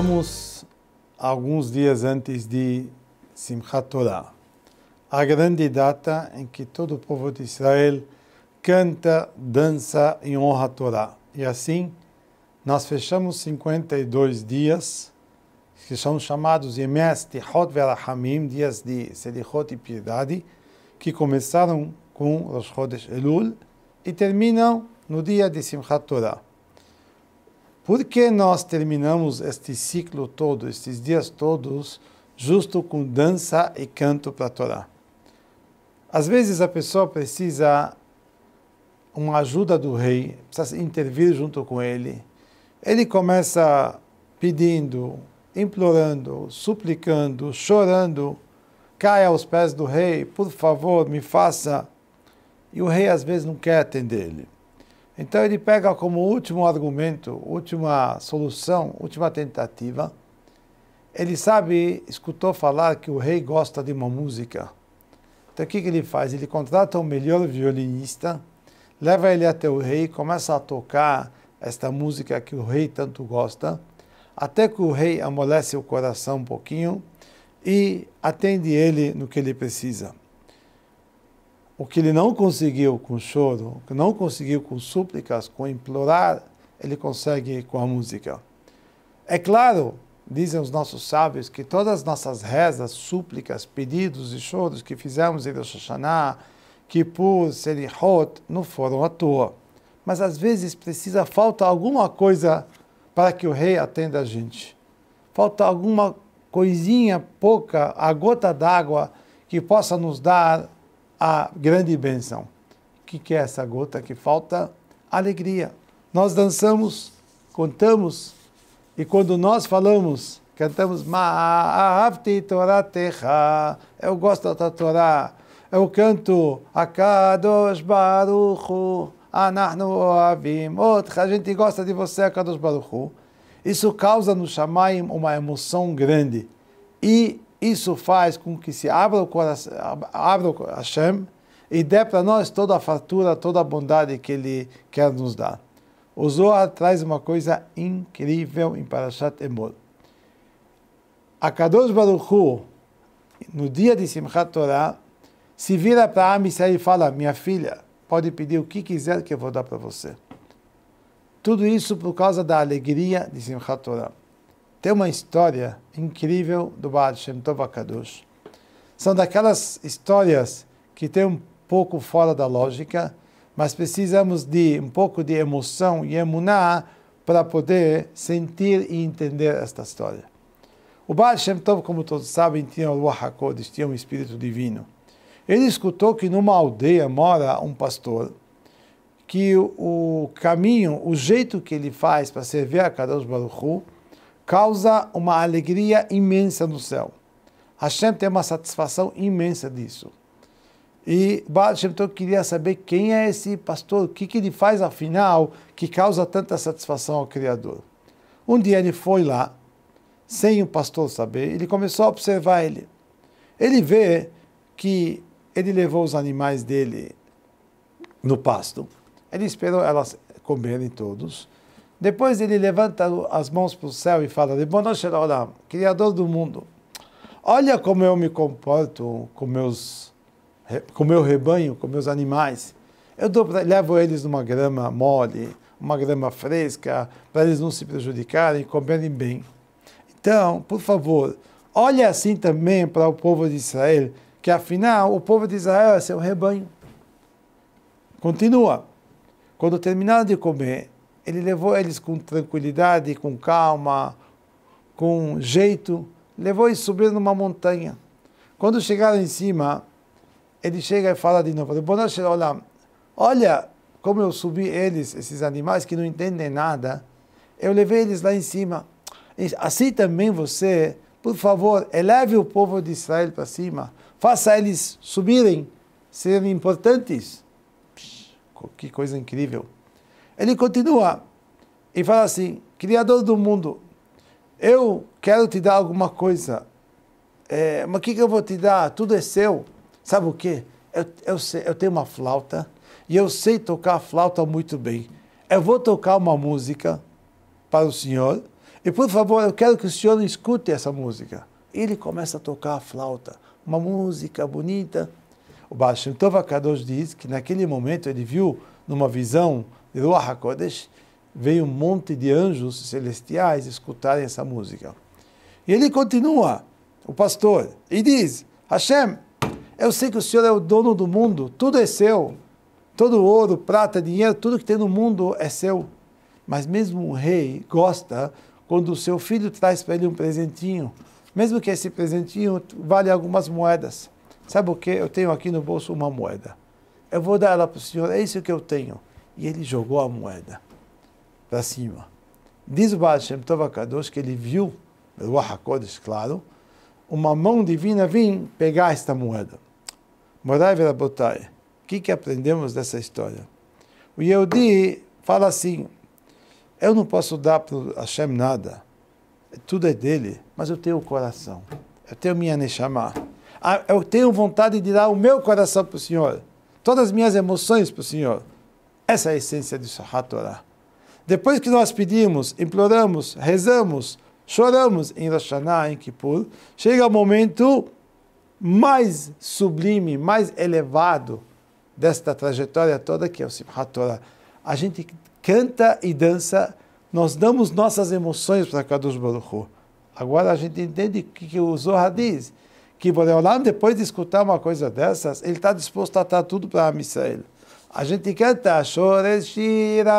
Estamos alguns dias antes de Simchat Torah, a grande data em que todo o povo de Israel canta, dança em honra a Torah. E assim, nós fechamos 52 dias, que são chamados Yemes Tichot Verahamim, dias de Selichot e piedade, que começaram com Rosh Chodesh Elul e terminam no dia de Simchat Torah. Porque nós terminamos este ciclo todo, estes dias todos, justo com dança e canto para a Torá? Às vezes a pessoa precisa uma ajuda do rei, precisa intervir junto com ele. Ele começa pedindo, implorando, suplicando, chorando, cai aos pés do rei, por favor, me faça. E o rei às vezes não quer atender ele. Então ele pega como último argumento, última solução, última tentativa. Ele sabe, escutou falar que o rei gosta de uma música. Então o que, que ele faz? Ele contrata o melhor violinista, leva ele até o rei, começa a tocar esta música que o rei tanto gosta, até que o rei amolece o coração um pouquinho e atende ele no que ele precisa. O que ele não conseguiu com choro, o que não conseguiu com súplicas, com implorar, ele consegue com a música. É claro, dizem os nossos sábios, que todas as nossas rezas, súplicas, pedidos e choros que fizemos em Rosh Hashanah, Kippur, Serihot, não foram à toa. Mas às vezes precisa, falta alguma coisa para que o rei atenda a gente. Falta alguma coisinha pouca, a gota d'água que possa nos dar a grande benção. O que, que é essa gota que falta? Alegria. Nós dançamos, contamos, e quando nós falamos, cantamos eu gosto da Torá, eu canto Akadosh Baruchu, outra, a gente gosta de você, Akadosh Baruchu. Isso causa no Shamaim uma emoção grande. E isso faz com que se abra o coração, abra o Hashem e dê para nós toda a fartura, toda a bondade que Ele quer nos dar. O Zohar traz uma coisa incrível em Parashat Emor. A Kadosh Baruch Hu, no dia de Simchat Torah, se vira para Amisai e fala, minha filha, pode pedir o que quiser que eu vou dar para você. Tudo isso por causa da alegria de Simchat Torah. Tem uma história incrível do Baal Shem Tov Akadosh. São daquelas histórias que tem um pouco fora da lógica, mas precisamos de um pouco de emoção e emuná para poder sentir e entender esta história. O Baal Shem Tov, como todos sabem, tinha o Ruach HaKodesh, tinha um espírito divino. Ele escutou que numa aldeia mora um pastor, que o caminho, o jeito que ele faz para servir a Kadosh Baruch Hu, causa uma alegria imensa no céu. Hashem tem uma satisfação imensa disso. E Baal Shem Tov queria saber quem é esse pastor, o que, que ele faz afinal que causa tanta satisfação ao Criador. Um dia ele foi lá, sem o pastor saber, ele começou a observar ele. Ele vê que ele levou os animais dele no pasto. Ele esperou elas comerem todos depois ele levanta as mãos para o céu e fala: Olam, Criador do mundo, olha como eu me comporto com meus com meu rebanho, com meus animais. Eu dou, levo eles numa grama mole, uma grama fresca, para eles não se prejudicarem e comerem bem. Então, por favor, olhe assim também para o povo de Israel, que afinal o povo de Israel é seu rebanho. Continua. Quando terminar de comer, ele levou eles com tranquilidade, com calma, com jeito, levou e subiram numa montanha. Quando chegaram em cima, ele chega e fala de novo: Olha como eu subi eles, esses animais que não entendem nada, eu levei eles lá em cima. Assim também você, por favor, eleve o povo de Israel para cima, faça eles subirem, serem importantes. Que coisa incrível! Ele continua e fala assim: Criador do mundo, eu quero te dar alguma coisa, é, mas o que, que eu vou te dar? Tudo é seu. Sabe o quê? Eu, eu, sei, eu tenho uma flauta e eu sei tocar a flauta muito bem. Eu vou tocar uma música para o senhor e, por favor, eu quero que o senhor escute essa música. Ele começa a tocar a flauta, uma música bonita. O Baixantova Kadosh diz que naquele momento ele viu numa visão de Ruach HaKodesh, veio um monte de anjos celestiais escutarem essa música. E ele continua, o pastor, e diz: Hashem, eu sei que o Senhor é o dono do mundo, tudo é seu. Todo ouro, prata, dinheiro, tudo que tem no mundo é seu. Mas mesmo o rei gosta quando o seu filho traz para ele um presentinho, mesmo que esse presentinho vale algumas moedas. Sabe o que? Eu tenho aqui no bolso uma moeda. Eu vou dar ela para o senhor, é isso que eu tenho e ele jogou a moeda para cima. Diz o Baal Shem Tov que ele viu, o HaKodesh, claro, uma mão divina vir pegar esta moeda. Morai Verabotai, o que, que aprendemos dessa história? O Yehudi fala assim, eu não posso dar para Hashem nada, tudo é dele, mas eu tenho o coração, eu tenho minha Neshama, ah, eu tenho vontade de dar o meu coração para o Senhor, todas as minhas emoções para o Senhor. Essa é a essência de Shahat Torah. Depois que nós pedimos, imploramos, rezamos, choramos em Rosh em Kippur, chega o momento mais sublime, mais elevado desta trajetória toda, que é o Simchat Torah. A gente canta e dança, nós damos nossas emoções para Kadosh Baruch Hu. Agora a gente entende o que, o Zohar diz, que Boreolam, depois de escutar uma coisa dessas, ele está disposto a dar tudo para a Amisrael. A gente canta Shoreshira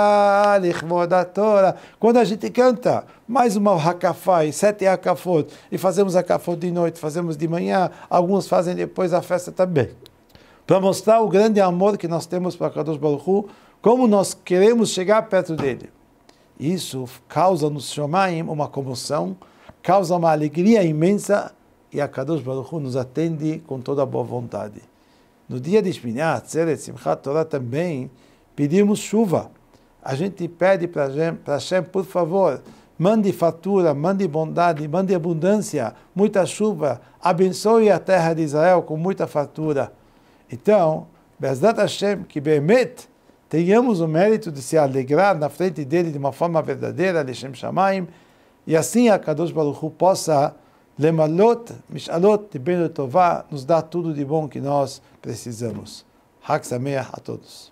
Lichmodatora. Quando a gente canta mais uma Hakafá e sete Hakafot, e fazemos Hakafot de noite, fazemos de manhã, alguns fazem depois a festa também. Para mostrar o grande amor que nós temos para Kadosh Baruch Hu, como nós queremos chegar perto dele. Isso causa nos Shomaim uma comoção, causa uma alegria imensa, e a Kadosh Baruch Hu nos atende com toda a boa vontade. No dia de Shminiat, Tzeret, Simchat Torah também pedimos chuva. A gente pede para Hashem, por favor, mande fatura, mande bondade, mande abundância, muita chuva, abençoe a terra de Israel com muita fatura. Então, Bezdat Hashem, que Behemet, tenhamos o mérito de se alegrar na frente dele de uma forma verdadeira, Lechem Shamaim, e assim a Kadosh Baruch Hu possa Lemalot, Mishalot, de Beno Tová, nos dá tudo de bom que nós precisamos. Hak a todos.